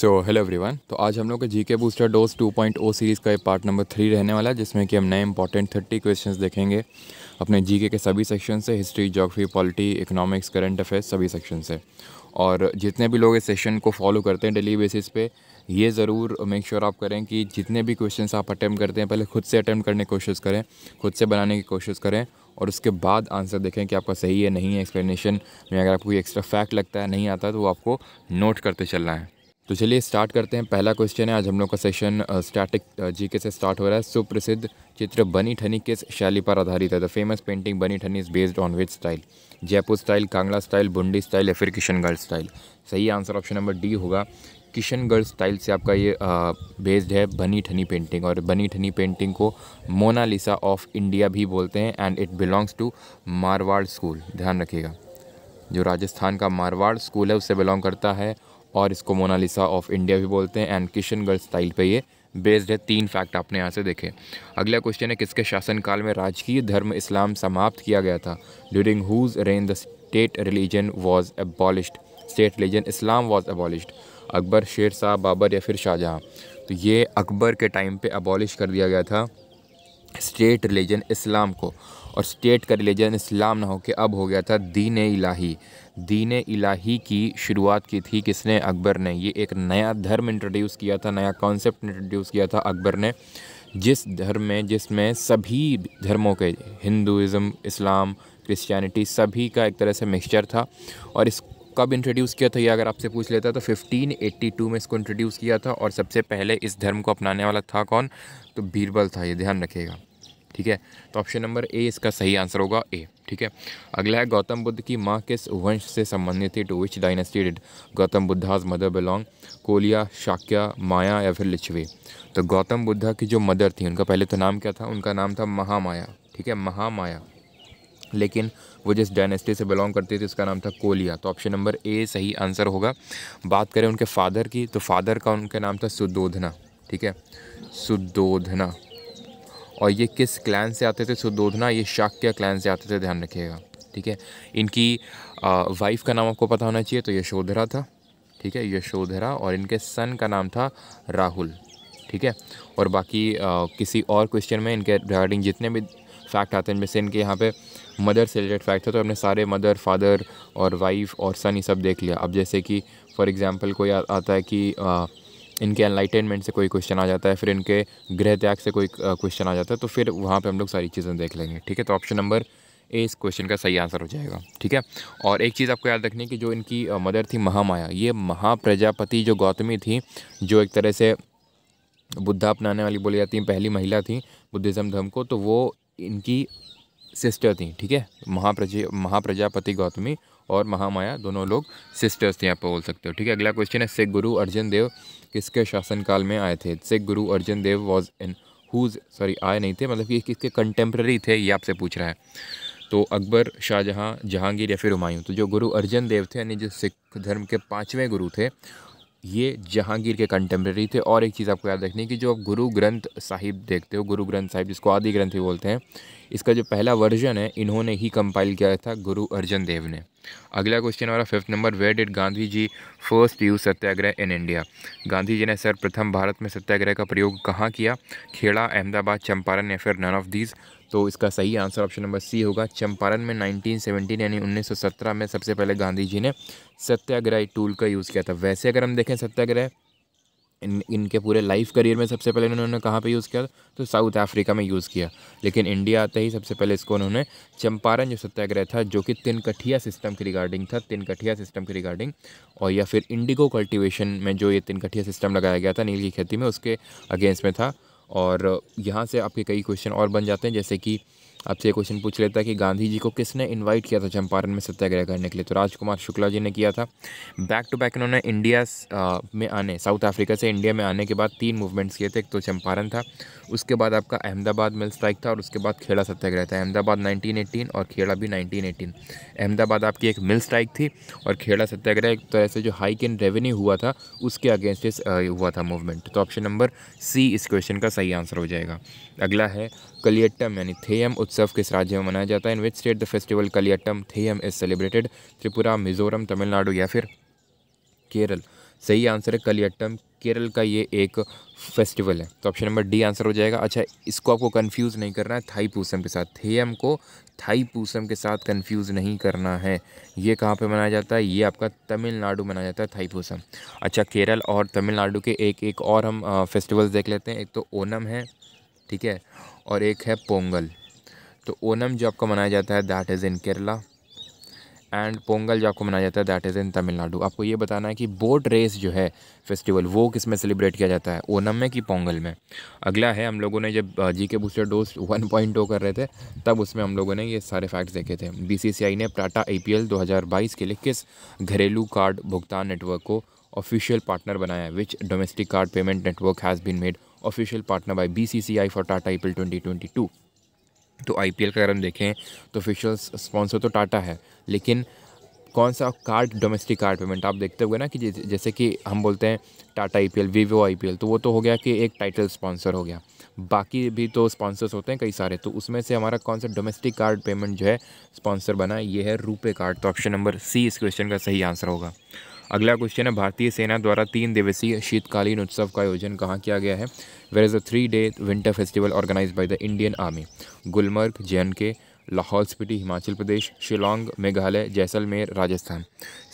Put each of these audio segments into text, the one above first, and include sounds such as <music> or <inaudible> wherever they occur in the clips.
so hello everyone तो आज हम लोग का जीके बूस्टर डोज 2.0 सीरीज़ का ये पार्ट नंबर थ्री रहने वाला है जिसमें कि हम नए इंपॉर्टेंट थर्टी क्वेश्चंस देखेंगे अपने जीके के सभी सेक्शन से history geography polity economics current affairs सभी सेक्शन से और जितने भी लोग इस सेशन को फॉलो करते हैं डेली बेसिस पे ये ज़रूर मेक श्योर आप करें कि जितने भी क्वेश्चन आप अटैम्प्ट करते हैं पहले खुद से अटैम्प्ट करने की कोशिश करें खुद से बनाने की कोशिश करें और उसके बाद आंसर देखें कि आपका सही है नहीं है एक्सप्लेनेशन में अगर आपको कोई एक्स्ट्रा फैक्ट लगता है नहीं आता तो वो आपको नोट करते चलना है तो चलिए स्टार्ट करते हैं पहला क्वेश्चन है आज हम लोग का सेशन स्टैटिक जीके से स्टार्ट हो रहा है सुप्रसिद्ध चित्र बनी ठनी किस शैली पर आधारित है the famous painting Bani Thani is based on which style Jaipur style Kangra style Bundi style या फिर किशनगढ़ स्टाइल सही आंसर ऑप्शन नंबर डी होगा किशनगढ़ स्टाइल से आपका ये बेस्ड है बनी ठनी पेंटिंग और बनी ठनी पेंटिंग को मोनालिसा ऑफ इंडिया भी बोलते हैं and it belongs to Marwar school ध्यान रखिएगा जो राजस्थान का मारवाड़ स्कूल है उससे बिलोंग करता है और इसको मोनालिसा ऑफ इंडिया भी बोलते हैं एंड किशनगढ़ स्टाइल पे ये बेस्ड है तीन फैक्ट आपने यहाँ से देखे अगला क्वेश्चन है किसके शासनकाल में राजकीय धर्म इस्लाम समाप्त किया गया था during whose reign the state religion was abolished state religion Islam was abolished Akbar Sher Shah Babar या फिर शाहजहाँ तो ये अकबर के टाइम पर अबॉलिश कर दिया गया था स्टेट रिलीजन इस्लाम को और स्टेट का रिलीजन इस्लाम ना हो के अब हो गया था दीन इलाही दीन इलाही की शुरुआत की थी किसने अकबर ने ये एक नया धर्म इंट्रोड्यूस किया था नया कॉन्सेप्ट इंट्रोड्यूस किया था अकबर ने जिस धर्म में जिसमें सभी धर्मों के हिंदुज़म इस्लाम क्रिश्चियनिटी सभी का एक तरह से मिक्सचर था और इस कब इंट्रोड्यूस किया था ये अगर आपसे पूछ लेता तो 1582 में इसको इंट्रोड्यूस किया था और सबसे पहले इस धर्म को अपनाने वाला था कौन तो बीरबल था ये ध्यान रखिएगा ठीक है तो ऑप्शन नंबर ए इसका सही आंसर होगा ए ठीक है अगला है गौतम बुद्ध की माँ किस वंश से संबंधित थी to which dynasty did Gautam Buddha's mother belong Koliya Shakya Maya या फिर लिच्छवे तो गौतम बुद्धा की जो मदर थी उनका पहले तो नाम क्या था उनका नाम था महामाया ठीक है महामाया लेकिन वो जिस डायनेस्टी से बिलोंग करती थी उसका नाम था कोलिया तो ऑप्शन नंबर ए सही आंसर होगा बात करें उनके फादर की तो फादर का उनका नाम था सुदोधना ठीक है सुदोधना और ये किस क्लैन से आते थे सुदोधना ये शाक्य क्लैन से आते थे ध्यान रखिएगा ठीक है इनकी वाइफ का नाम आपको पता होना चाहिए तो यशोधरा था ठीक है यशोधरा और इनके सन का नाम था राहुल ठीक है और बाकी आ, किसी और क्वेश्चन में इनके रिगार्डिंग जितने भी फैक्ट आते हैं इनमें से इनके यहाँ पे मदर से रिलेटेड फैक्ट है तो हमने सारे मदर फादर और वाइफ और सन ये सब देख लिया अब जैसे कि फॉर एग्ज़ाम्पल कोई आ, आता है कि इनके एनलाइटेनमेंट से कोई क्वेश्चन आ जाता है फिर इनके गृह त्याग से कोई क्वेश्चन आ जाता है तो फिर वहाँ पर हम लोग सारी चीज़ें देख लेंगे ठीक है तो ऑप्शन नंबर ए इस क्वेश्चन का सही आंसर हो जाएगा ठीक है और एक चीज़ आपको याद रखनी है कि जो इनकी मदर थी महामाया ये महाप्रजापति जो गौतमी थी जो एक तरह से बुद्धा अपनाने वाली बोली जाती हैं पहली महिला थी बुद्धिज़्म धर्म को तो वो इनकी सिस्टर थी ठीक है महाप्रजा महाप्रजापति गौतमी और महामाया दोनों लोग सिस्टर्स थे यहाँ पर बोल सकते हो ठीक है अगला क्वेश्चन है सिख गुरु अर्जन देव किसके शासनकाल में आए थे Sikh Guru Arjan Dev was in whose sorry आए नहीं थे मतलब कि किसके कंटेम्प्रेरी थे ये आपसे पूछ रहा है तो अकबर शाहजहाँ जहांगीर या फिर हुमायूं तो जो गुरु अर्जन देव थे यानी जो सिख धर्म के पाँचवें गुरु थे ये जहांगीर के कंटेम्प्रेरी थे और एक चीज़ आपको याद रखनी है कि जो आप गुरु ग्रंथ साहिब देखते हो गुरु ग्रंथ साहिब जिसको आदि ग्रंथ भी बोलते हैं इसका जो पहला वर्जन है इन्होंने ही कंपाइल किया था गुरु अर्जन देव ने अगला क्वेश्चन हमारा fifth number where did Gandhi ji first use Satyagraha in India Gandhi ji ने सर्वप्रथम भारत में सत्याग्रह का प्रयोग कहाँ किया खेड़ा अहमदाबाद चंपारण या फिर नन ऑफ दीज तो इसका सही आंसर ऑप्शन नंबर सी होगा चंपारण में 1917 यानी 1917 में सबसे पहले गांधी जी ने सत्याग्रह टूल का यूज़ किया था वैसे अगर हम देखें सत्याग्रह इन इनके पूरे लाइफ करियर में सबसे पहले इन्होंने कहाँ पे यूज़ किया तो साउथ अफ्रीका में यूज़ किया लेकिन इंडिया आते ही सबसे पहले इसको उन्होंने चंपारण जो सत्याग्रह था जो कि तिनकठिया सिस्टम के रिगार्डिंग था तिनकठिया सिस्टम के रिगार्डिंग और या फिर इंडिगो कल्टिवेशन में जो ये तिनकठिया सिस्टम लगाया गया था नील की खेती में उसके अगेंस्ट में था और यहाँ से आपके कई क्वेश्चन और बन जाते हैं जैसे कि आपसे ये क्वेश्चन पूछ लेता है कि गांधी जी को किसने इनवाइट किया था चंपारण में सत्याग्रह करने के लिए तो राजकुमार शुक्ला जी ने किया था बैक टू बैक इन्होंने इंडिया uh, में आने साउथ अफ्रीका से इंडिया में आने के बाद तीन मूवमेंट्स किए थे एक तो चंपारण था उसके बाद आपका अहमदाबाद मिल स्ट्राइक था और उसके बाद खेड़ा सत्याग्रह था अहमदाबाद नाइनटीन और खेड़ा भी नाइनटीन अहमदाबाद आपकी एक मिल स्ट्राइक थी और खेड़ा सत्याग्रह एक तरह से जो हाइक इन रेवेन्यू हुआ था उसके अगेंस्ट uh, हुआ था मूवमेंट तो ऑप्शन नंबर सी इस क्वेश्चन का सही आंसर हो जाएगा अगला है कलियट्टम यानी थे उत्सव किस राज्य में मनाया जाता है in which state the festival Kaliyattam Theyyam is celebrated Tripura Mizoram Tamil Nadu या फिर केरल सही आंसर है कलियाट्टम केरल का ये एक फेस्टिवल है तो ऑप्शन नंबर डी आंसर हो जाएगा अच्छा इसको आपको कन्फ्यूज़ नहीं करना है थाई पूसम के साथ थेयम को थाई पूसम के साथ कन्फ्यूज़ नहीं करना है ये कहाँ पे मनाया जाता है ये आपका तमिलनाडु मनाया जाता है थाई पूसम अच्छा केरल और तमिलनाडु के एक एक और हम फेस्टिवल्स देख लेते हैं एक तो ओनम है ठीक है और एक है पोंगल तो ओनम जो आपका मनाया जाता है that is in Kerala and Pongal जो आपको मनाया जाता है दैट इज़ इन तमिलनाडु आपको ये बताना है कि बोट रेस जो है फेस्टिवल वो किस में सेलिब्रेट किया जाता है ओनम में कि पोंगल में अगला है हम लोगों ने जब जी के बूस्टर डोज वन पॉइंट कर रहे थे तब उसमें हम लोगों ने ये सारे फैक्ट्स देखे थे बीसीसीआई ने टाटा ए पी एल दो हज़ार बाईस के लिए किस घरेलू कार्ड भुगतान नेटवर्क को ऑफिशियल पार्टनर बनाया है which domestic card payment network has been made official partner by B C C I for Tata I P L twenty twenty two तो आईपीएल का अगर हम देखें तो ऑफिशियल स्पॉन्सर तो टाटा है लेकिन कौन सा कार्ड डोमेस्टिक कार्ड पेमेंट आप देखते हुए ना कि जैसे कि हम बोलते हैं Tata I P L Vivo I P L तो वो तो हो गया कि एक टाइटल स्पॉन्सर हो गया बाकी भी तो स्पॉन्सर्स होते हैं कई सारे तो उसमें से हमारा कौन सा डोमेस्टिक कार्ड पेमेंट जो है स्पॉन्सर बना ये है रुपे कार्ड तो ऑप्शन नंबर सी इस क्वेश्चन का सही आंसर होगा अगला क्वेश्चन है भारतीय सेना द्वारा तीन दिवसीय शीतकालीन उत्सव का आयोजन कहाँ किया गया है where is a three day winter festival organise by the Indian army Gulmarg J K Lahaul Spiti Himachal प्रदेश शिलोंग मेघालय जैसलमेर राजस्थान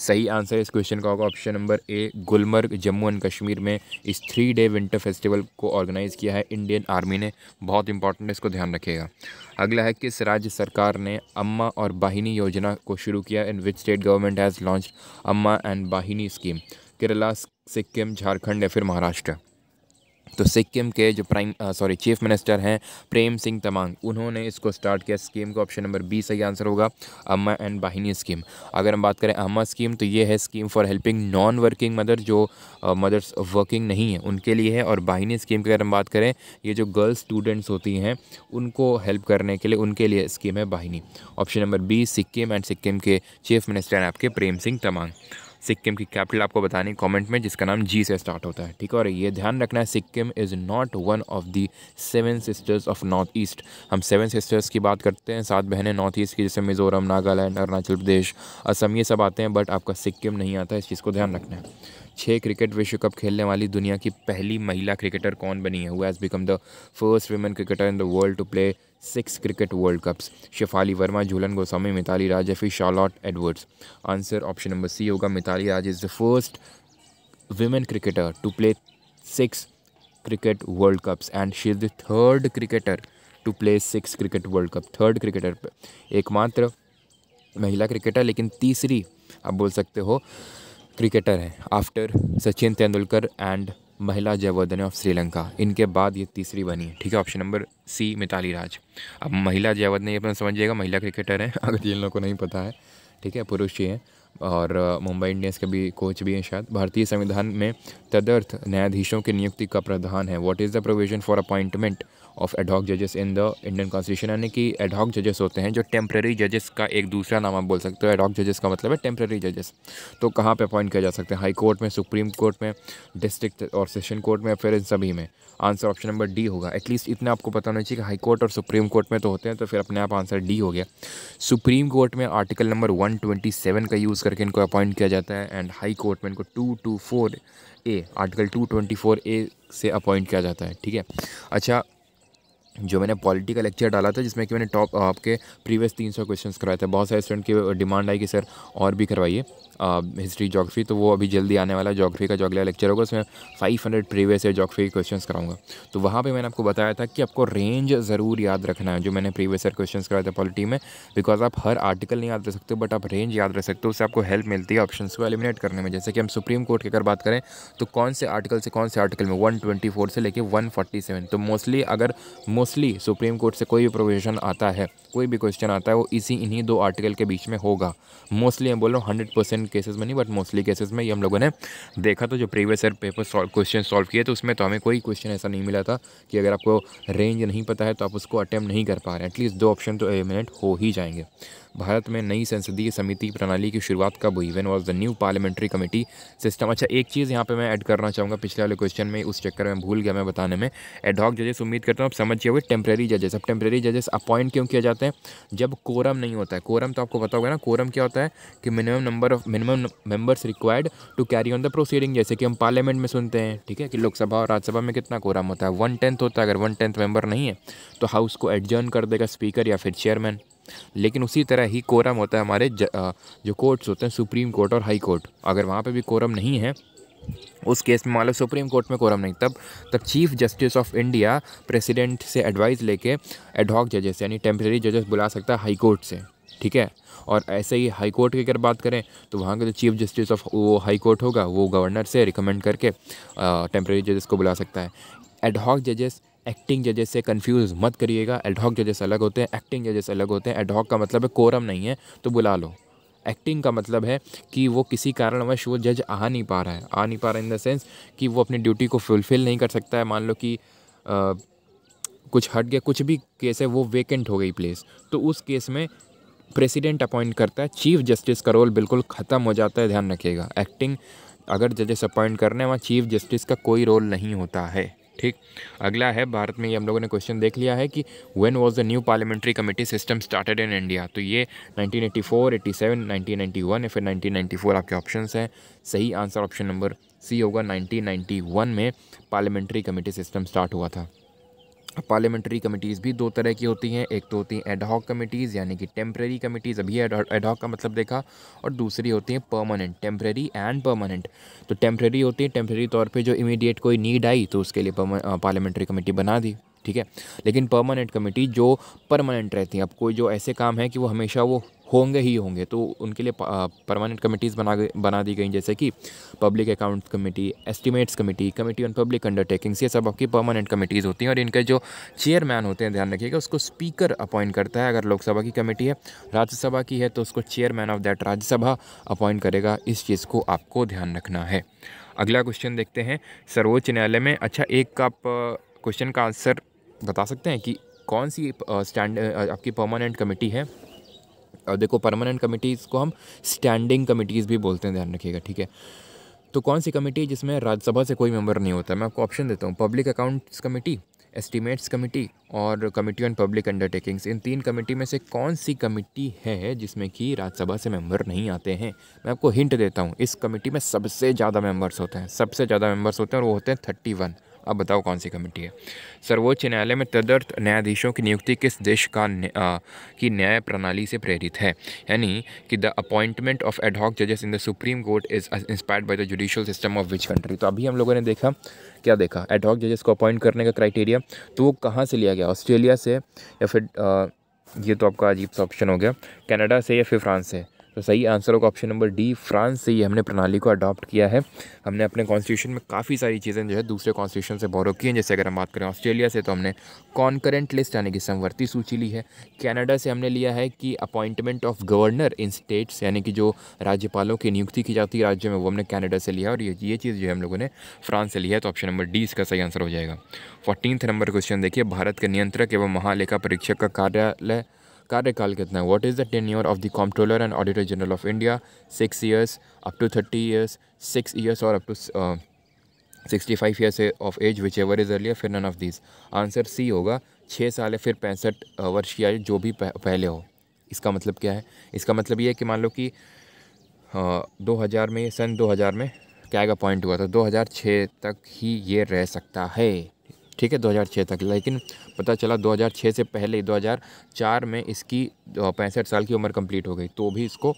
सही आंसर इस क्वेश्चन का होगा option number A Gulmarg Jammu and Kashmir में इस थ्री डे विंटर फेस्टिवल को ऑर्गेनाइज़ किया है इंडियन आर्मी ने बहुत इंपॉर्टेंट इसको ध्यान रखेगा अगला है किस राज्य सरकार ने अम्मा और बाहिनी योजना को शुरू किया in which state government has launch Amma and Bahini scheme Kerala Sikkim Jharkhand या फिर महाराष्ट्र तो सिक्किम के जो प्राइम सॉरी चीफ मिनिस्टर हैं प्रेम सिंह तमांग उन्होंने इसको स्टार्ट किया स्कीम का ऑप्शन नंबर बी सही आंसर होगा अम्मा एंड बाहिनी स्कीम अगर हम बात करें अम्मा स्कीम तो ये है scheme for helping non working mother जो मदर्स वर्किंग नहीं है उनके लिए है और बाहिनी स्कीम की अगर हम बात करें ये जो गर्ल्स स्टूडेंट्स होती हैं उनको हेल्प करने के लिए उनके लिए स्कीम है Bahini option number B Sikkim and Sikkim के चीफ मिनिस्टर हैं आपके प्रेम सिंह तमांग सिक्किम की कैपिटल आपको बतानी कमेंट में जिसका नाम जी से स्टार्ट होता है ठीक है और ये ध्यान रखना है Sikkim is not one of the seven sisters of north east हम सेवन सिस्टर्स की बात करते हैं सात बहनें नॉर्थ ईस्ट की जैसे मिज़ोरम नागालैंड अरुणाचल प्रदेश असम ये सब आते हैं बट आपका सिक्किम नहीं आता इस चीज़ को ध्यान रखना है छः क्रिकेट विश्व कप खेलने वाली दुनिया की पहली महिला क्रिकेटर कौन बनी है who has become the first women cricketer in the world to play six cricket world cups Shafali Verma Jhulan Goswami Mithali Raj फिर Charlotte Edwards answer option number C होगा Mithali Raj is the first women cricketer to play six cricket world cups and she is the third cricketer to play six cricket world cup third cricketer एकमात्र महिला cricketer लेकिन तीसरी आप बोल सकते हो cricketer हैं आफ्टर सचिन तेंदुलकर एंड महिला जयवर्धने ऑफ श्रीलंका इनके बाद ये तीसरी बनी है ठीक है option number C Mithali Raj अब महिला जयवर्धने ये अपना समझिएगा महिला क्रिकेटर हैं <laughs> अगर जिन लोगों को नहीं पता है ठीक है पुरुष ही हैं और मुंबई इंडियंस के भी कोच भी हैं शायद भारतीय संविधान में तदर्थ न्यायाधीशों की नियुक्ति का प्रावधान है what is the provision for appointment of ad hoc जजेस इन द इंडियन कॉन्स्टिट्यूशन यानी कि एडॉक जजेस होते हैं जो टेम्प्रेरी जजेस का एक दूसरा नाम आप बोल सकते हो एडॉक जजेस का मतलब है टेम्प्रेरी जजेस तो कहाँ पे अपॉइंट किया जा सकते हैं हाई कोर्ट में सुप्रीम कोर्ट में डिस्ट्रिक्ट और सेशन कोर्ट में फिर इन सभी में आंसर ऑप्शन नंबर डी होगा एटलीस्ट इतना आपको पता होना चाहिए कि हाई कोर्ट और सुप्रीम कोर्ट में तो होते हैं तो फिर अपने आप आंसर डी हो गया सुप्रीम कोर्ट में आर्टिकल नंबर सेवन का यूज़ करके इनको अपॉइंट किया जाता है एंड हाई कोर्ट में इनको four A article four A से अपॉइंट किया जाता है ठीक है अच्छा जो मैंने पॉलिटी का लेक्चर डाला था जिसमें कि मैंने टॉप आपके प्रीवियस तीन सौ क्वेश्चन करवाए थे बहुत सारे स्टूडेंट की डिमांड आई कि सर और भी करवाइए हिस्ट्री जोग्राफी तो वो अभी जल्दी आने वाला जोग्राफी का जो अगला लेक्चर होगा उसमें five hundred previous year geography के क्वेश्चन कराऊंगा तो वहाँ पर मैंने आपको बताया था कि आपको रेंज ज़रूर याद रखना है जो मैंने प्रीवियस ईयर क्वेश्चन कराए थे पॉलिटी में बिकॉज आप हर आर्टिकल नहीं याद रख सकते बट आप रेंज याद रख सकते हो उससे आपको हेल्प मिलती है ऑप्शन को एलिमिनेट करने में जैसे कि हम सुप्रीम कोर्ट की अगर बात करें तो कौन से आर्टिकल से कौन से आर्टिकल में वन से लेकर वन तो मोस्टली अगर मोस्ट मोस्टली सुप्रीम कोर्ट से कोई भी प्रोविजन आता है कोई भी क्वेश्चन आता है वो इसी इन्हीं दो आर्टिकल के बीच में होगा मोस्टली मैं बोल रहा हूँ हंड्रेड परसेंट केसेज में नहीं बट मोस्टली केसेज में ये हम लोगों ने देखा तो जो previous year paper solve question solve किए तो उसमें तो हमें कोई क्वेश्चन ऐसा नहीं मिला था कि अगर आपको रेंज नहीं पता है तो आप उसको अटैम्प्ट नहीं कर पा रहे एटलीस्ट दो ऑप्शन तो एलिमिनेट हो ही जाएंगे भारत में नई संसदीय समिति प्रणाली की शुरुआत कब हुई when was the new parliamentary committee system अच्छा एक चीज़ यहाँ पे मैं ऐड करना चाहूँगा पिछले वाले क्वेश्चन में उस चक्कर में भूल गया मैं बताने में एडॉक जजेस उम्मीद करता हूँ आप समझ हुए टेम्प्रेरी जजेस अब टेम्प्रेरी जजेस अपॉइंट क्यों किया जाते हैं जब कोरम नहीं होता है कोरम तो आपको पता होगा ना कोरम क्या होता है कि minimum number of minimum members required to carry on the proceeding जैसे कि हम पार्लियामेंट में सुनते हैं ठीक है कि लोकसभा और राज्यसभा में कितना कोरम होता है वन टेंथ होता है अगर वन टेंथ मेंबर नहीं है तो हाउस को एडजर्न कर देगा स्पीकर या फिर चेयरमैन लेकिन उसी तरह ही कोरम होता है हमारे ज, जो कोर्ट्स होते हैं सुप्रीम कोर्ट और हाई कोर्ट अगर वहाँ पर भी कोरम नहीं है उस केस में मान लो सुप्रीम कोर्ट में कोरम नहीं तब तब chief justice of India president से एडवाइस लेके एडहॉक जजेस यानी टेम्प्रेरी जजेस बुला सकता है हाई कोर्ट से ठीक है और ऐसे ही हाई कोर्ट की अगर बात करें तो वहाँ का जो चीफ जस्टिस ऑफ वो हाई कोर्ट होगा वो गवर्नर से रिकमेंड करके टेम्प्रेरी जजेस को बुला सकता है एडहॉक जजेस एक्टिंग जजेस से कंफ्यूज मत करिएगा एडहॉक जजेस अलग होते हैं एक्टिंग जजेस अलग होते हैं एडहॉक का मतलब है कोरम नहीं है तो बुला लो एक्टिंग का मतलब है कि वो किसी कारणवश वो जज आ नहीं पा रहा है आ नहीं पा रहा है इन द सेंस कि वो अपनी ड्यूटी को फुलफ़िल नहीं कर सकता है मान लो कि आ, कुछ हट गया कुछ भी केस है वो वेकेंट हो गई प्लेस तो उस केस में प्रेसिडेंट अपॉइंट करता है चीफ जस्टिस का रोल बिल्कुल ख़त्म हो जाता है ध्यान रखिएगा एक्टिंग अगर जजेस अपॉइंट करने वहाँ चीफ जस्टिस का कोई रोल नहीं होता है ठीक अगला है भारत में ये हम लोगों ने क्वेश्चन देख लिया है कि when was the new parliamentary committee system started in India तो ये 1984, 87, 1991 या फिर 1994 आपके ऑप्शन हैं सही आंसर ऑप्शन नंबर सी होगा 1991 में पार्लियामेंट्री कमेटी सिस्टम स्टार्ट हुआ था पार्लियामेंट्री कमेटीज़ भी दो तरह की होती हैं एक तो होती हैं एडहॉक कमेटीज़ यानी कि टेम्प्रेरी कमेटीज़ अभी एडहॉक का मतलब देखा और दूसरी होती हैं परमानेंट टेम्प्रेरी एंड परमानेंट तो टेम्प्रेरी होती है टेम्प्रेरी तौर पे जो इमीडिएट कोई नीड आई तो उसके लिए पार्लियामेंट्री कमेटी बना दी ठीक है लेकिन परमानेंट कमेटी जो परमानेंट रहती हैं अब कोई जो ऐसे काम है कि वो हमेशा वो होंगे ही होंगे तो उनके लिए परमानेंट कमेटीज़ बना बना दी गई जैसे कि public account committee estimates committee committee on public undertakings ये सब आपकी परमानेंट कमेटीज़ होती हैं और इनके जो चेयरमैन होते हैं ध्यान रखिएगा उसको स्पीकर अपॉइंट करता है अगर लोकसभा की कमेटी है राज्यसभा की है तो उसको chairman of that Rajya Sabha appoint करेगा इस चीज़ को आपको ध्यान रखना है अगला क्वेश्चन देखते हैं सर्वोच्च न्यायालय में अच्छा एक का आप क्वेश्चन का आंसर बता सकते हैं कि कौन सी स्टैंड आपकी परमानेंट कमेटी है और देखो परमानेंट कमेटीज़ को हम स्टैंडिंग कमेटीज़ भी बोलते हैं ध्यान रखिएगा ठीक है तो कौन सी कमेटी जिसमें राज्यसभा से कोई मेंबर नहीं होता मैं आपको ऑप्शन देता हूँ public accounts committee estimates committee और कमेटी ऑन पब्लिक अंडरटेकिंग्स इन तीन कमेटी में से कौन सी कमेटी है जिसमें कि राज्यसभा से मेंबर नहीं आते हैं मैं आपको हिंट देता हूँ इस कमेटी में सबसे ज़्यादा मेंबर्स होते हैं सबसे ज़्यादा मेंबर्स होते हैं और वो होते हैं थर्टी वन अब बताओ कौन सी कमेटी है सर्वोच्च न्यायालय में तदर्थ न्यायाधीशों की नियुक्ति किस देश का आ, की न्याय प्रणाली से प्रेरित है यानी कि द अपॉइंटमेंट ऑफ एडहॉक जजेस in the supreme court is inspired by the judicial system of which country तो अभी हम लोगों ने देखा क्या देखा एडहॉक जजेस को अपॉइंट करने का क्राइटेरिया तो वो कहाँ से लिया गया ऑस्ट्रेलिया से या फिर आ, ये तो आपका अजीब सा ऑप्शन हो गया कनाडा से या फिर फ्रांस से तो सही आंसर होगा ऑप्शन नंबर डी फ्रांस से ही हमने प्रणाली को अडॉप्ट किया है हमने अपने कॉन्स्टिट्यूशन में काफ़ी सारी चीज़ें जो है दूसरे कॉन्स्टिट्यूशन से बोरो की हैं जैसे अगर हम बात करें ऑस्ट्रेलिया से तो हमने कॉन्करेंट लिस्ट यानी कि समवर्ती सूची ली है कैनेडा से हमने लिया है कि appointment of governor in states यानी कि जो राज्यपालों की नियुक्ति की जाती है राज्यों में वो हमने कैनेडा से लिया और ये ये चीज़ जो है हम लोगों ने फ्रांस से लिया है तो ऑप्शन नंबर डी इसका सही आंसर हो जाएगा फोर्टीन नंबर क्वेश्चन देखिए भारत के नियंत्रक एवं महालेखा परीक्षक का कार्यालय कार्यकाल कितना है what is the tenure of the comptroller and auditor general of India six years up to thirty years six years और up to sixty five years of age whichever is earlier फिर none of this answer C होगा छः साल या फिर पैंसठ वर्ष या जो भी पहले हो इसका मतलब क्या है इसका मतलब ये है कि मान लो कि दो हज़ार में सन दो हज़ार में का अपॉइंट हुआ था तो दो हज़ार छः तक ही ये रह सकता है ठीक है 2006 तक लेकिन पता चला 2006 से पहले 2004 में इसकी पैंसठ साल की उम्र कंप्लीट हो गई तो भी इसको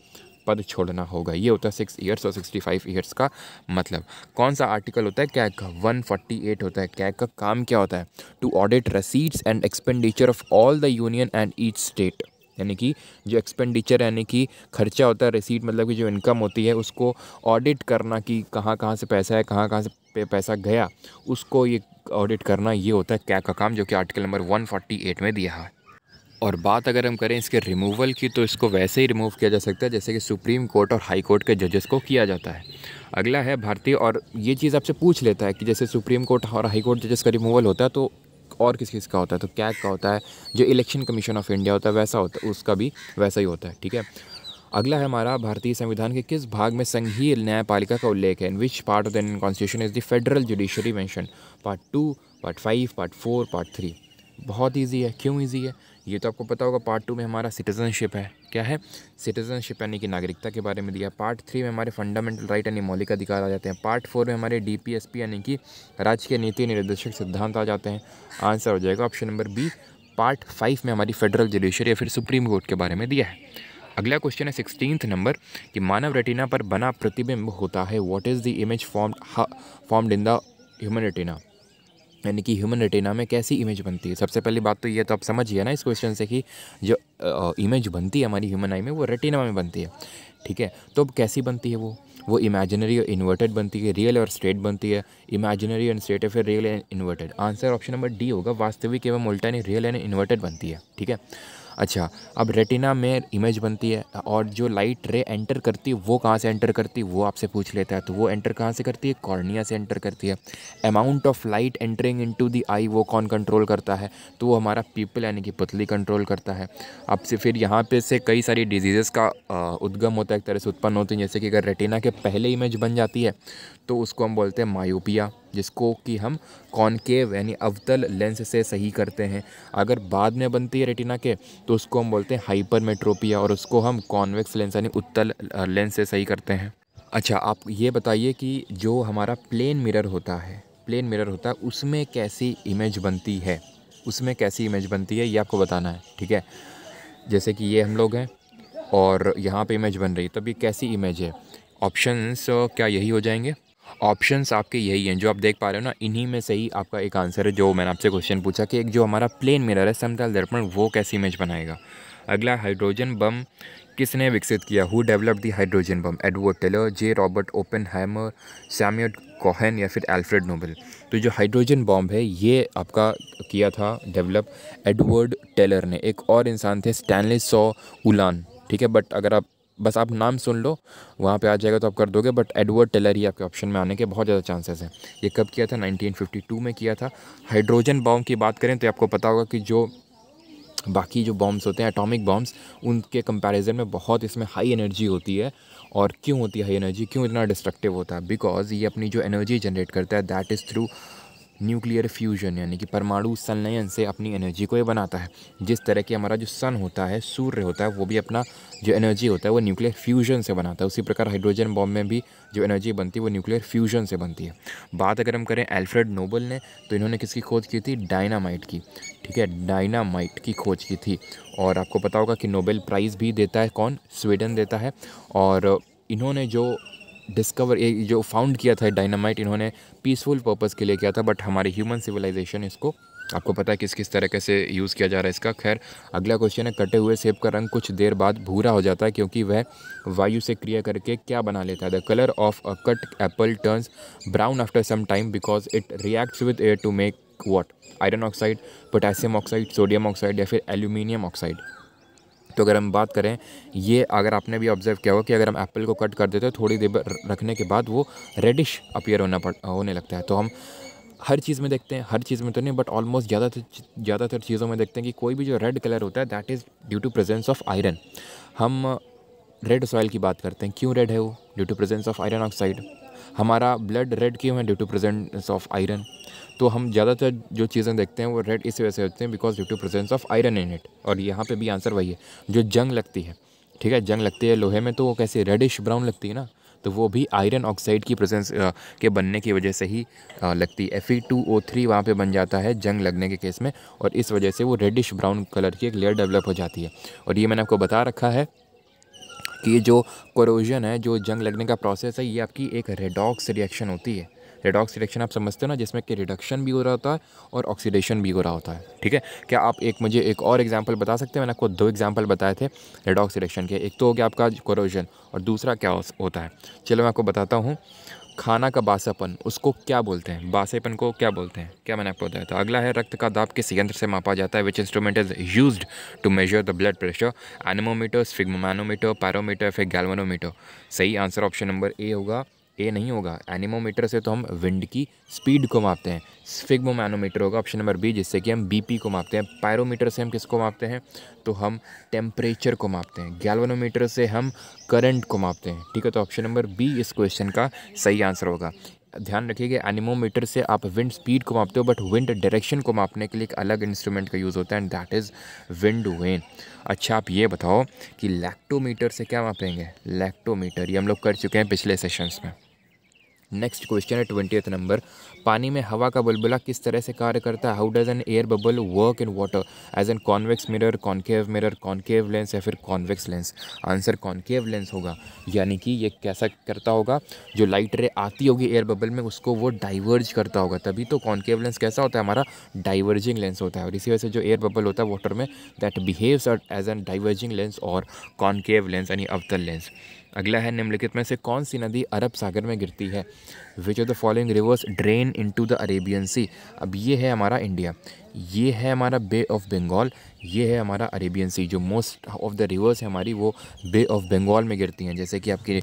पद छोड़ना होगा ये होता है सिक्स ईयर्स और सिक्सटी फाइव ईयर्स का मतलब कौन सा आर्टिकल होता है कैक का वन फोर्टी एट होता है कैक का काम क्या होता है to audit receipts and expenditure of all the union and each state यानी कि जो एक्सपेंडिचर यानी कि खर्चा होता है रिसीट मतलब कि जो इनकम होती है उसको ऑडिट करना कि कहाँ कहाँ से पैसा है कहाँ कहाँ से पे पैसा गया उसको ये ऑडिट करना ये होता है क्या का काम जो कि आर्टिकल नंबर 148 में दिया है और बात अगर हम करें इसके रिमूवल की तो इसको वैसे ही रिमूव किया जा सकता है जैसे कि सुप्रीम कोर्ट और हाई कोर्ट के जजेस को किया जाता है अगला है भारतीय और ये चीज़ आपसे पूछ लेता है कि जैसे सुप्रीम कोर्ट और हाई कोर्ट जजेस का रिमूवल होता है तो और किस किस का होता है तो कैक का होता है जो इलेक्शन कमीशन ऑफ इंडिया होता है वैसा होता है उसका भी वैसा ही होता है ठीक है अगला है हमारा भारतीय संविधान के किस भाग में संघीय न्यायपालिका का उल्लेख है in which part of the Indian constitution is the federal judiciary mention part two part five part four part three बहुत ईजी है क्यों ईजी है ये तो आपको पता होगा पार्ट टू में हमारा सिटीजनशिप है क्या है सिटीजनशिप यानी कि नागरिकता के बारे में दिया पार्ट थ्री में हमारे फंडामेंटल राइट यानी मौलिक अधिकार आ जाते हैं पार्ट फोर में हमारे डीपीएसपी यानी कि राजकीय नीति निर्देशक सिद्धांत आ जाते हैं आंसर हो जाएगा option number B part five में हमारी फेडरल जुडिशरी या फिर सुप्रीम कोर्ट के बारे में दिया है अगला क्वेश्चन है सिक्सटीन नंबर कि मानव रेटिना पर बना प्रतिबिंब होता है what is the image form formed in the human retina यानी कि ह्यूमन रेटिना में कैसी इमेज बनती है सबसे पहली बात तो ये तो आप समझिए ना इस क्वेश्चन से कि जो इमेज बनती है हमारी ह्यूमन आई में वो रेटिना में बनती है ठीक है तो अब कैसी बनती है वो वो इमेजिनरी और इन्वर्टेड बनती है रियल और स्ट्रेट बनती है इमेजिनरी एंड स्ट्रेट या फिर real and inverted answer option number D होगा वास्तविक एवं उल्टा नहीं रियल एंड इन्वर्टेड बनती है ठीक है अच्छा अब रेटिना में इमेज बनती है और जो लाइट रे एंटर करती है वो कहाँ से एंटर करती है वो आपसे पूछ लेता है तो वो एंटर कहाँ से करती है कॉर्निया से एंटर करती है amount of light entering into the eye वो कौन कंट्रोल करता है तो वो हमारा पीपल यानी कि पुतली कंट्रोल करता है अब से फिर यहाँ पे से कई सारी डिजीज़ का उद्गम होता है एक तरह से उत्पन्न होती है जैसे कि अगर रेटिना के पहले इमेज बन जाती है तो उसको हम बोलते हैं मायोपिया जिसको कि हम कॉनकेव यानी अवतल लेंस से सही करते हैं अगर बाद में बनती है रेटिना के तो उसको हम बोलते हैं हाइपरमेट्रोपिया और उसको हम कॉन्वेक्स लेंस यानी उत्तल लेंस से सही करते हैं अच्छा आप ये बताइए कि जो हमारा प्लेन मिरर होता है प्लेन मिरर होता है उसमें कैसी इमेज बनती है उसमें कैसी इमेज बनती है ये आपको बताना है ठीक है जैसे कि ये हम लोग हैं और यहाँ पे इमेज बन रही है तब ये कैसी इमेज है ऑप्शंस क्या यही हो जाएंगे ऑप्शंस आपके यही हैं जो आप देख पा रहे हो ना इन्हीं में से ही आपका एक आंसर है जो मैंने आपसे क्वेश्चन पूछा कि एक जो हमारा प्लेन मिरर है समतल दर्पण वो कैसी इमेज बनाएगा अगला हाइड्रोजन बम किसने विकसित किया who develop the hydrogen bomb Edward Teller J Robert Oppenheimer Samuel Cohen या फिर एल्फ्रेड नोबल तो जो हाइड्रोजन बॉम्ब है ये आपका किया था डेवलप एडवर्ड टेलर ने एक और इंसान थे स्टैनली सॉ उलान ठीक है बट अगर आप बस आप नाम सुन लो वहाँ पे आ जाएगा तो आप कर दोगे बट एडवर्ड टेलर ही आपके ऑप्शन में आने के बहुत ज़्यादा चांसेस हैं ये कब किया था 1952 में किया था हाइड्रोजन बॉम्ब की बात करें तो आपको पता होगा कि जो बाकी जो बॉम्ब्स होते हैं एटॉमिक बॉम्ब्स उनके कंपैरिजन में बहुत इसमें हाई एनर्जी होती है और क्यों होती है हाई एनर्जी क्यों इतना डिस्ट्रक्टिव होता है बिकॉज ये अपनी जो एनर्जी जनरेट करता है that is through nuclear fusion यानी कि परमाणु संलयन से अपनी एनर्जी को ये बनाता है जिस तरह की हमारा जो सन होता है सूर्य होता है वो भी अपना जो एनर्जी होता है वो न्यूक्लियर फ्यूजन से बनाता है उसी प्रकार हाइड्रोजन बॉम्ब में भी जो एनर्जी बनती है वो न्यूक्लियर फ्यूजन से बनती है बात अगर हम करें एल्फ्रेड नोबल ने तो इन्होंने किसकी खोज की थी डायनामाइट की ठीक है डायनामाइट की खोज की थी और आपको पता होगा कि नोबेल प्राइज़ भी देता है कौन स्वीडन देता है और इन्होंने जो डिस्कवर ये जो फाउंड किया था डायनामाइट इन्होंने पीसफुल पर्पज़ के लिए किया था बट हमारी ह्यूमन सिविलाइजेशन इसको आपको पता है किस किस तरीके से यूज़ किया जा रहा है इसका खैर अगला क्वेश्चन है कटे हुए सेब का रंग कुछ देर बाद भूरा हो जाता है क्योंकि वह वायु से क्रिया करके क्या बना लेता है the colour of a cut apple turns brown after some time because it reacts with air to make what iron oxide potassium oxide sodium oxide या फिर एल्यूमिनियम ऑक्साइड तो अगर हम बात करें ये अगर आपने भी ऑब्जर्व किया हो कि अगर हम एप्पल को कट कर देते हैं थोड़ी देर रखने के बाद वो रेडिश अपीयर होना पड़ होने लगता है तो हम हर चीज़ में देखते हैं हर चीज़ में तो नहीं बट ऑलमोस्ट ज़्यादातर ज़्यादातर चीज़ों में देखते हैं कि कोई भी जो रेड कलर होता है that is due to presence of iron हम रेड सॉइल की बात करते हैं क्यों रेड है वो due to presence of iron oxide हमारा ब्लड रेड क्यों है due to presence of iron तो हम ज़्यादातर जो चीज़ें देखते हैं वो रेड इस वजह से होते हैं because due to presence of iron in it और यहाँ पे भी आंसर वही है जो जंग लगती है ठीक है जंग लगती है लोहे में तो वो कैसे रेडिश ब्राउन लगती है ना तो वो भी आयरन ऑक्साइड की प्रेजेंस के बनने की वजह से ही लगती है F E two O three वहाँ पर बन जाता है जंग लगने के केस में और इस वजह से वो रेडिश ब्राउन कलर की एक लेयर डेवलप हो जाती है और ये मैंने आपको बता रखा है कि जो कोरोजन है जो जंग लगने का प्रोसेस है ये आपकी एक रेडॉक्स रिएक्शन होती है रेडॉक्स रिडक्शन आप समझते हो ना जिसमें कि रिडक्शन भी हो रहा होता है और ऑक्सीडेशन भी हो रहा होता है ठीक है क्या आप एक मुझे एक और एग्जाम्पल बता सकते हैं मैंने आपको दो एग्जाम्पल बताए थे रेडॉक्स रिडक्शन के एक तो हो गया आपका कोरोजन और दूसरा क्या होता है चलो मैं आपको बताता हूँ खाना का बासापन उसको क्या बोलते हैं बासेपन को क्या बोलते हैं क्या मैंने आपको बताया था अगला है रक्त का दाब किस यंत्र से मापा जाता है which instrument is use to measure the blood pressure anemometer sphygmomanometer barometer फिर गैल्वानोमीटर सही आंसर ऑप्शन नंबर ए होगा ये नहीं होगा एनिमोमीटर से तो हम विंड की स्पीड को मापते हैं मैनोमीटर होगा ऑप्शन नंबर बी जिससे कि हम बीपी को मापते हैं पायरोमीटर से हम किसको मापते हैं तो हम टेम्परेचर को मापते हैं गैल्वानोमीटर से हम करंट को मापते हैं ठीक है तो ऑप्शन नंबर बी इस क्वेश्चन का सही आंसर होगा ध्यान रखिएगा एनिमोमीटर से आप विंड स्पीड को मापते हो बट विंड डायरेक्शन को मापने के लिए एक अलग इंस्ट्रूमेंट का यूज़ होता है and that is wind vane अच्छा आप ये बताओ कि लैक्टोमीटर से क्या मापेंगे लैक्टोमीटर ये हम लोग कर चुके हैं पिछले सेशंस में नेक्स्ट क्वेश्चन है ट्वेंटी नंबर पानी में हवा का बुलबुला किस तरह से कार्य करता है how does an air bubble work in water as an convex mirror concave mirror concave lens या फिर convex lens answer concave lens होगा यानी कि ये कैसा करता होगा जो लाइट रे आती होगी एयर बबल में उसको वो डाइवर्ज करता होगा तभी तो कॉन्केव लेंस कैसा होता है हमारा डाइवर्जिंग लेंस होता है और इसी वजह से जो एयर बबल होता है वाटर में that behaves as an diverging lens और कॉन्केव लेंस यानी अवतल लेंस अगला है निम्नलिखित में से कौन सी नदी अरब सागर में गिरती है which of the following rivers drain into the Arabian Sea अब ये है हमारा इंडिया ये है हमारा बे ऑफ बंगाल ये है हमारा अरेबियन सी जो मोस्ट ऑफ द रिवर्स है हमारी वो बे ऑफ बंगाल में गिरती हैं जैसे कि आपकी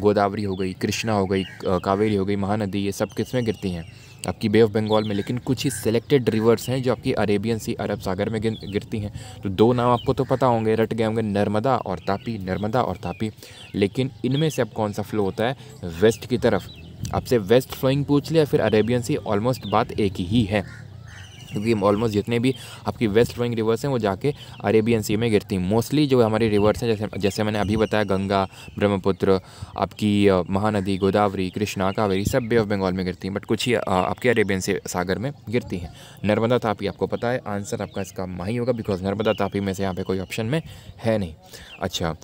गोदावरी हो गई कृष्णा हो गई कावेरी हो गई महानदी ये सब किस में गिरती हैं आपकी बे ऑफ बंगाल में लेकिन कुछ ही सिलेक्टेड रिवर्स हैं जो आपकी अरेबियन सी अरब सागर में गिरती हैं तो दो नाम आपको तो पता होंगे रट गए होंगे नर्मदा और तापी नर्मदा और तापी लेकिन इनमें से अब कौन सा फ्लो होता है वेस्ट की तरफ आपसे वेस्ट फ्लोइंग पूछ लिया फिर अरेबियन सी ऑलमोस्ट बात एक ही है क्योंकि ऑलमोस्ट जितने भी आपकी वेस्ट फ्लोइंग रिवर्स हैं वो जाके अरेबियन सी में गिरती हैं मोस्टली जो हमारी रिवर्स हैं जैसे जैसे मैंने अभी बताया गंगा ब्रह्मपुत्र आपकी महानदी गोदावरी कृष्णा कावेरी सब बे ऑफ बंगाल में गिरती हैं बट कुछ ही आपके अरेबियन से सागर में गिरती हैं नर्मदा तापी आपको पता है आंसर आपका इसका माही होगा बिकॉज नर्मदा तापी में से यहाँ पर कोई ऑप्शन में है नहीं अच्छा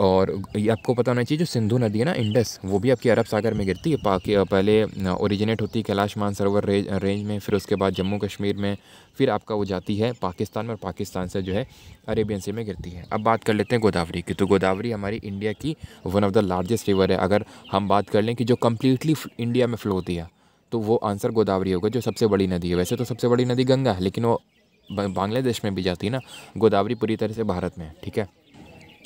और ये आपको पता होना चाहिए जो सिंधु नदी है ना इंडस वो भी आपकी अरब सागर में गिरती है पाकि पहले ओरिजिनेट होती है कैलाश मानसरोवर रेंज रेंज में फिर उसके बाद जम्मू कश्मीर में फिर आपका वो जाती है पाकिस्तान में और पाकिस्तान से जो है अरेबियन सी में गिरती है अब बात कर लेते हैं गोदावरी की तो गोदावरी हमारी इंडिया की one of the largest river है अगर हम बात कर लें कि जो कम्प्लीटली इंडिया में फ्लो होती है तो वो आंसर गोदावरी होगा जो सबसे बड़ी नदी है वैसे तो सबसे बड़ी नदी गंगा है लेकिन वो बांग्लादेश में भी जाती है ना गोदावरी पूरी तरह से भारत में ठीक है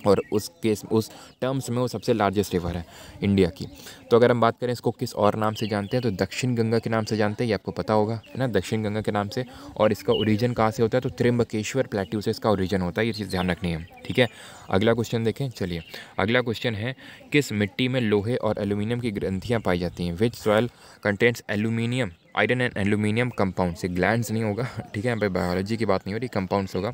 और उस केस उस टर्म्स में वो सबसे लार्जेस्ट रिवर है इंडिया की तो अगर हम बात करें इसको किस और नाम से जानते हैं तो दक्षिण गंगा के नाम से जानते हैं ये आपको पता होगा है ना दक्षिण गंगा के नाम से और इसका ओरिजिन कहाँ से होता है तो त्रिम्बकेश्वर प्लेट्यू से इसका ओरिजिन होता है ये चीज़ ध्यान रखनी है ठीक है अगला क्वेश्चन देखें चलिए अगला क्वेश्चन है किस मिट्टी में लोहे और एल्यूमिनियम की ग्रंथियाँ पाई जाती हैं which soil contents aluminium iron and aluminium compound से ग्लैंड नहीं होगा ठीक है यहाँ बायोलॉजी की बात नहीं हो रही कंपाउंड्स होगा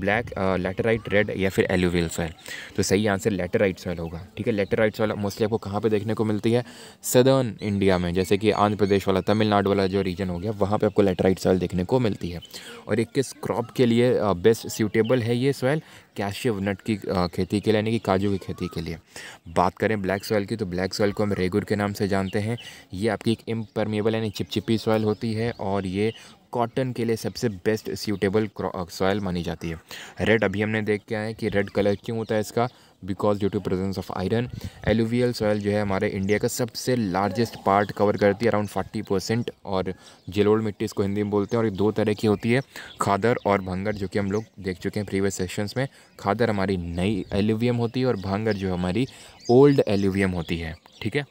ब्लैक लेटेराइट रेड या फिर एल्यूवियल सॉयल तो सही आंसर लेटराइट सॉयल होगा ठीक है लेटराइट सॉयल मोस्टली आपको कहाँ पे देखने को मिलती है सदर्न इंडिया में जैसे कि आंध्र प्रदेश वाला तमिलनाडु वाला जो रीजन हो गया वहाँ पर आपको लेटराइट सॉयल देखने को मिलती है और एक किस क्रॉप के लिए बेस्ट uh, सूटेबल है ये सॉयल कैशियव नट की खेती के लिए यानी कि काजू की खेती के लिए बात करें ब्लैक सॉइल की तो ब्लैक सॉइल को हम रेगुर के नाम से जानते हैं ये आपकी एक इम्परमेबल यानी चिपचिपी सॉइल होती है और ये कॉटन के लिए सबसे बेस्ट सूटेबल सॉयल मानी जाती है रेड अभी हमने देख के आए कि रेड कलर क्यों होता है इसका because due to presence of iron alluvial soil जो है हमारे इंडिया का सबसे लार्जेस्ट पार्ट कवर करती है अराउंड फोर्टी परसेंट और जलोड़ मिट्टी इसको हिंदी में बोलते हैं और ये दो तरह की होती है खादर और भंगर जो कि हम लोग देख चुके हैं प्रीवियस सेशंस में खादर हमारी नई एलुवियम होती है और भंगर जो हमारी ओल्ड एलुवियम होती है ठीक है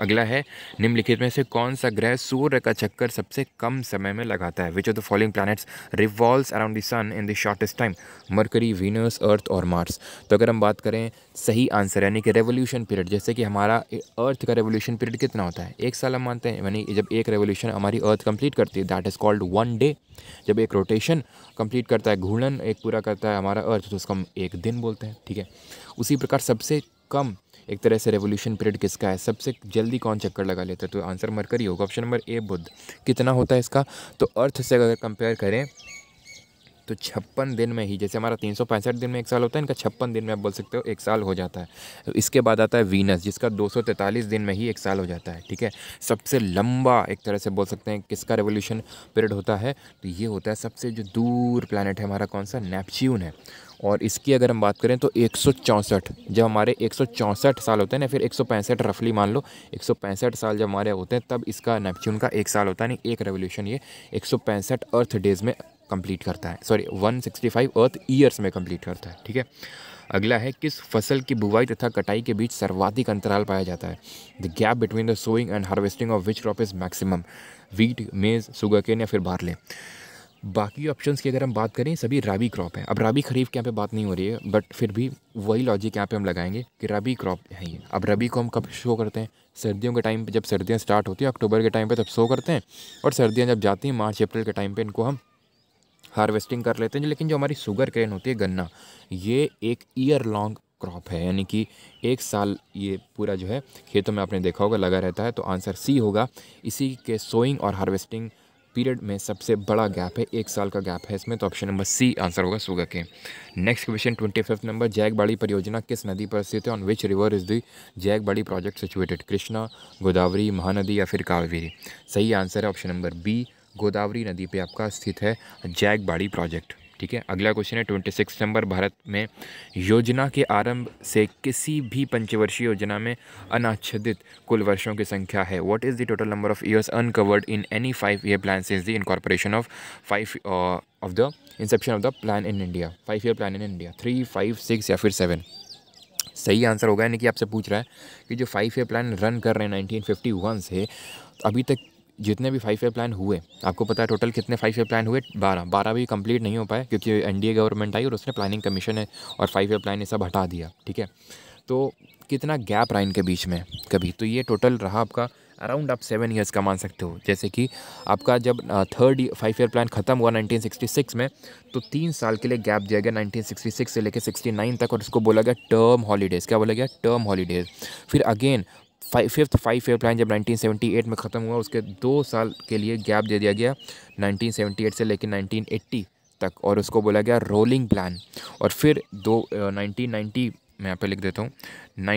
अगला है निम्नलिखित में से कौन सा ग्रह सूर्य का चक्कर सबसे कम समय में लगाता है which of the following planets revolves around the sun in the shortest time Mercury Venus Earth और मार्स तो अगर हम बात करें सही आंसर यानी कि रेवोल्यूशन पीरियड जैसे कि हमारा अर्थ का रेवोल्यूशन पीरियड कितना होता है एक साल हम मानते हैं यानी जब एक रेवोल्यूशन हमारी अर्थ कंप्लीट करती है that is called one day जब एक रोटेशन कंप्लीट करता है घूर्णन एक पूरा करता है हमारा अर्थ तो उसको हम एक दिन बोलते हैं ठीक है उसी प्रकार सबसे कम एक तरह से रेवोल्यूशन पीरियड किसका है सबसे जल्दी कौन चक्कर लगा लेता है तो आंसर मरकर ही होगा ऑप्शन नंबर ए बुद्ध कितना होता है इसका तो अर्थ से अगर कंपेयर करें तो छप्पन दिन में ही जैसे हमारा तीन दिन में एक साल होता है इनका छप्पन दिन में आप बोल सकते हो एक साल हो जाता है तो इसके बाद आता है वीनस जिसका 243 दिन में ही एक साल हो जाता है ठीक है सबसे लंबा एक तरह से बोल सकते हैं किसका रेवोल्यूशन पीरियड होता है तो ये होता है सबसे जो दूर प्लानट है हमारा कौन सा नेपच्यून है और इसकी अगर हम बात करें तो एक जब हमारे एक साल होते हैं ना फिर एक रफली मान लो एक साल जब हमारे होते हैं तब इसका नेपच्यून का एक साल होता है नहीं एक रेवोल्यूशन ये एक अर्थ डेज़ में कंप्लीट करता है सॉरी 165 अर्थ ईयर्स में कंप्लीट करता है ठीक है अगला है किस फसल की बुवाई तथा कटाई के बीच सर्वाधिक अंतराल पाया जाता है the gap between the sowing and harvesting of which crop is maximum wheat maize sugarcane या फिर बारले बाकी ऑप्शंस की अगर हम बात करें सभी राबी क्रॉप है अब रबी खरीफ के यहाँ पे बात नहीं हो रही है बट फिर भी वही लॉजिक यहाँ पे हम लगाएंगे कि रबी क्रॉप है ये अब रबी को हम कब शो करते हैं सर्दियों के टाइम पे जब सर्दियाँ स्टार्ट होती हैं अक्टूबर के टाइम पे तब शो करते हैं और सर्दियाँ जब जाती हैं मार्च अप्रैल के टाइम पर इनको हम हारवेस्टिंग कर लेते हैं लेकिन जो हमारी शुगर क्रेन होती है गन्ना ये एक ईयर लॉन्ग क्रॉप है यानी कि एक साल ये पूरा जो है खेतों में आपने देखा होगा लगा रहता है तो आंसर सी होगा इसी के सोइंग और हारवेस्टिंग पीरियड में सबसे बड़ा गैप है एक साल का गैप है इसमें तो ऑप्शन नंबर सी आंसर होगा सुगा के next question twenty fifth number Jayakwadi परियोजना किस नदी पर स्थित है on which river is the Jayakwadi project situated Krishna Godavari Mahanadi या फिर कावेरी सही आंसर है ऑप्शन नंबर बी गोदावरी नदी पे आपका स्थित है जैगबाड़ी प्रोजेक्ट ठीक है अगला क्वेश्चन है ट्वेंटी सिक्स नंबर भारत में योजना के आरंभ से किसी भी पंचवर्षीय योजना में अनाच्छेदित कुल वर्षों की संख्या है what is the total number of years uncovered in any five year plan since the incorporation of five of the inception of the plan in India five year plan in India three five six या फिर seven सही answer होगा यानी कि आपसे पूछ रहा है कि जो फाइव ईयर प्लान रन कर रहे हैं नाइनटीन से अभी तक जितने भी फाइव ईयर प्लान हुए आपको पता है टोटल कितने फाइव ईयर प्लान हुए बारह बारह भी कंप्लीट नहीं हो पाए क्योंकि एनडीए गवर्नमेंट आई और उसने प्लानिंग कमीशन है और फाइव ईयर प्लान ये सब हटा दिया ठीक है तो कितना गैप रहा इनके बीच में कभी तो ये टोटल रहा आपका अराउंड आप सेवन ईयर्स का मान सकते हो जैसे कि आपका जब थर्ड फाइव ईयर प्लान ख़त्म हुआ 1966 में तो तीन साल के लिए गैप दिया गया 1966 से लेकर 69 तक और उसको बोला गया टर्म हॉलीडेज़ क्या बोला गया टर्म हॉलीडेज़ फिर again five fifth five year plan जब 1978 में ख़त्म हुआ उसके दो साल के लिए गैप दे दिया गया 1978 से लेकर 1980 तक और उसको बोला गया रोलिंग प्लान और फिर दो नाइनटीन नाइन्टी मैं यहाँ पे लिख देता हूँ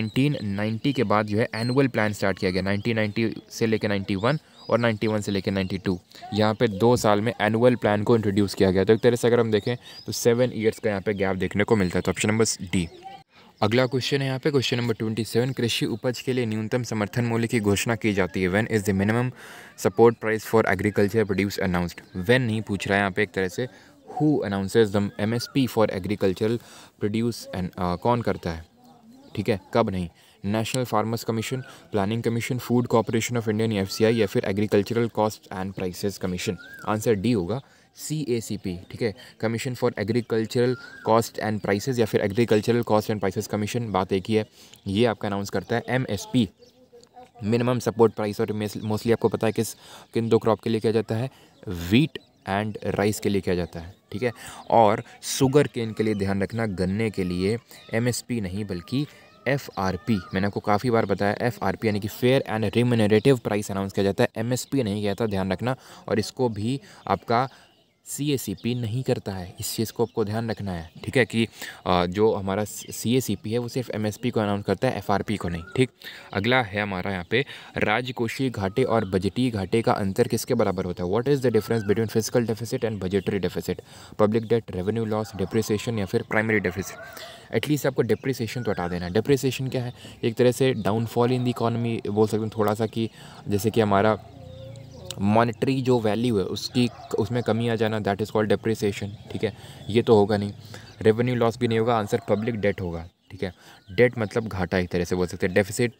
1990 के बाद जो है एनुअल प्लान स्टार्ट किया गया 1990 से लेकर 91 और 91 से लेकर 92 यहाँ पर दो साल में एनुअल प्लान को इंट्रोड्यूस किया गया तो एक तरह से अगर हम देखें तो सेवन ईयर्स का यहाँ पर गैप देखने को मिलता है तो ऑप्शन नंबर डी अगला क्वेश्चन है यहाँ पे क्वेश्चन नंबर ट्वेंटी सेवन कृषि उपज के लिए न्यूनतम समर्थन मूल्य की घोषणा की जाती है when is the minimum support price for agriculture produce announced when नहीं पूछ रहा है यहाँ पे एक तरह से who announces the M S P for agricultural produce and कौन करता है ठीक है कब नहीं national farmers commission planning commission food corporation of Indian F या फिर agricultural cost and prices commission answer D होगा सी ए सी पी ठीक है commission for agricultural cost and prices या फिर agricultural cost and prices commission बात एक ही है ये आपका अनाउंस करता है M S P minimum support price और मोस्टली आपको पता है किस किन दो क्रॉप के लिए किया जाता है वीट एंड राइस के लिए किया जाता है ठीक है और शुगर केन के लिए ध्यान रखना गन्ने के लिए पी नहीं बल्कि एफ आर पी मैंने आपको काफ़ी बार बताया एफ आर पी यानी कि fair and remunerative price announce किया जाता है एम एस पी नहीं किया था ध्यान रखना और इसको भी आपका सी ए सी पी नहीं करता है इस चीज़ को आपको ध्यान रखना है ठीक है कि जो हमारा सी ए सी पी है वो सिर्फ एम एस पी को अनाउंस करता है एफ आर पी को नहीं ठीक अगला है हमारा यहाँ पे राजकोषीय घाटे और बजटीय घाटे का अंतर किसके बराबर होता है what is the difference between physical deficit and budgetary deficit public debt revenue loss depreciation या फिर प्राइमरी डेफिसिट एटलीस्ट आपको डिप्रिसिएशन तो हटा देना है डिप्रिसिएशन क्या है एक तरह से डाउनफॉल इन द इकॉनमी बोल सकते हैं थोड़ा सा कि जैसे कि हमारा मॉनेटरी जो वैल्यू है उसकी उसमें कमी आ जाना दैट इज़ कॉल्ड डिप्रिसिएशन ठीक है ये तो होगा नहीं रेवेन्यू लॉस भी नहीं होगा आंसर पब्लिक डेट होगा ठीक है डेट मतलब घाटा एक तरह से बोल सकते हैं डेफिसिट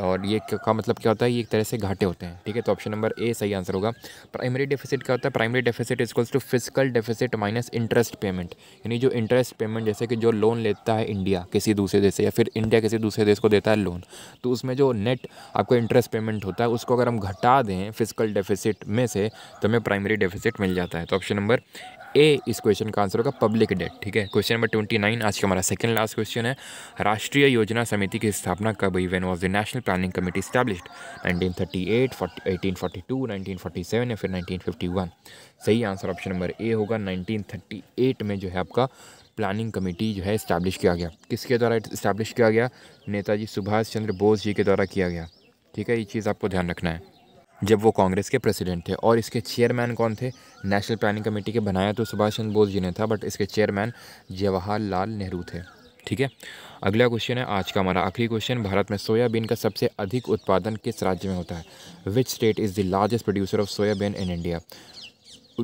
और ये का मतलब क्या होता है ये एक तरह से घाटे होते हैं ठीक है तो ऑप्शन नंबर ए सही आंसर होगा प्राइमरी डेफिसिट क्या होता है primary deficit equals to physical deficit minus interest payment यानी जो इंटरेस्ट पेमेंट जैसे कि जो लोन लेता है इंडिया किसी दूसरे देश से या फिर इंडिया किसी दूसरे देश को देता है लोन तो उसमें जो नेट आपको इंटरेस्ट पेमेंट होता है उसको अगर हम घटा दें फिजिकल डेफिसिट में से तो हमें प्राइमरी डेफिसिट मिल जाता है तो ऑप्शन नंबर ए इस क्वेश्चन का आंसर होगा पब्लिक डेट ठीक है क्वेश्चन नंबर ट्वेंटी नाइन आज का हमारा सेकंड लास्ट क्वेश्चन है राष्ट्रीय योजना समिति की स्थापना कब हुई when was the national planning committee two nineteen forty seven या फिर नाइनटीन फिफ्टी वन सही आंसर ऑप्शन नंबर ए होगा नाइनटीन थर्टी एट में जो है आपका प्लानिंग कमेटी जो है इस्टेब्लिश किया गया किसके द्वारा इस्टेब्लिश किया गया नेताजी सुभाष चंद्र बोस जी के द्वारा किया गया ठीक है ये चीज़ आपको ध्यान रखना है जब वो कांग्रेस के प्रेसिडेंट थे और इसके चेयरमैन कौन थे नेशनल प्लानिंग कमेटी के बनाया तो सुभाष चंद्र बोस जी ने था बट इसके चेयरमैन जवाहरलाल नेहरू थे ठीक है अगला क्वेश्चन है आज का हमारा आखिरी क्वेश्चन भारत में सोयाबीन का सबसे अधिक उत्पादन किस राज्य में होता है which state is the largest producer of soybean in India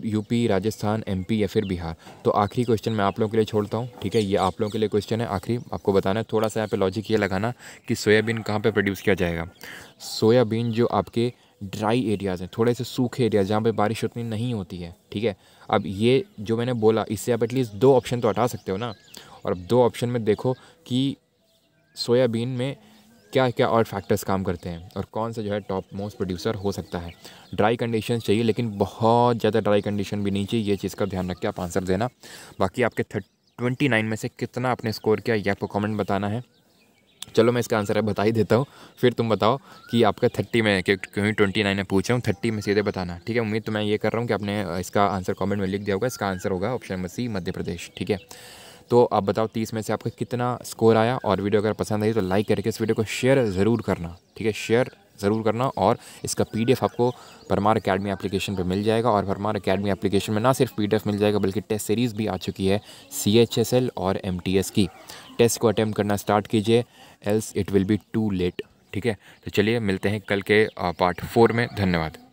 UP Rajasthan MP या फिर बिहार तो आखिरी क्वेश्चन मैं आप लोगों के लिए छोड़ता हूँ ठीक है ये आप लोगों के लिए क्वेश्चन है आखिरी आपको बताना है थोड़ा सा यहाँ पे लॉजिक ये लगाना कि सोयाबीन कहाँ पे प्रोड्यूस किया जाएगा सोयाबीन जो आपके ड्राई एरियाज़ हैं थोड़े से सूखे एरियाज जहाँ पे बारिश उतनी नहीं होती है ठीक है अब ये जो मैंने बोला इससे आप एटलीस्ट दो ऑप्शन तो हटा सकते हो ना और अब दो ऑप्शन में देखो कि सोयाबीन में क्या क्या और फैक्टर्स काम करते हैं और कौन सा जो है टॉप मोस्ट प्रोड्यूसर हो सकता है ड्राई कंडीशन चाहिए लेकिन बहुत ज़्यादा ड्राई कंडीशन भी नहीं चाहिए ये चीज़ का ध्यान रख के आप आंसर देना बाकी आपके थर्ट ट्वेंटी नाइन में से कितना आपने स्कोर किया ये आपको कमेंट बताना है चलो मैं इसका आंसर है बता ही देता हूँ फिर तुम बताओ कि आपका थर्टी में क्योंकि ट्वेंटी नाइन में पूछ रहा हूँ थर्टी में सीधे बताना ठीक है उम्मीद तो मैं ये कर रहा हूँ कि आपने इसका आंसर कमेंट में लिख दिया होगा इसका आंसर होगा ऑप्शन नंबर सी मध्य प्रदेश ठीक है तो आप बताओ तीस में से आपका कितना स्कोर आया और वीडियो अगर पसंद आई तो लाइक करके इस वीडियो को शेयर ज़रूर करना ठीक है शेयर ज़रूर करना और इसका पी आपको परमार अकेडमी एप्लीकेशन पर मिल जाएगा और परमार अकेडमी एप्लीकेशन में ना सिर्फ पी मिल जाएगा बल्कि टेस्ट सीरीज़ भी आ चुकी है सी और एम की टेस्ट को अटैम्प्ट करना स्टार्ट कीजिए else it will be too late ठीक है तो चलिए मिलते हैं कल के पार्ट फोर में धन्यवाद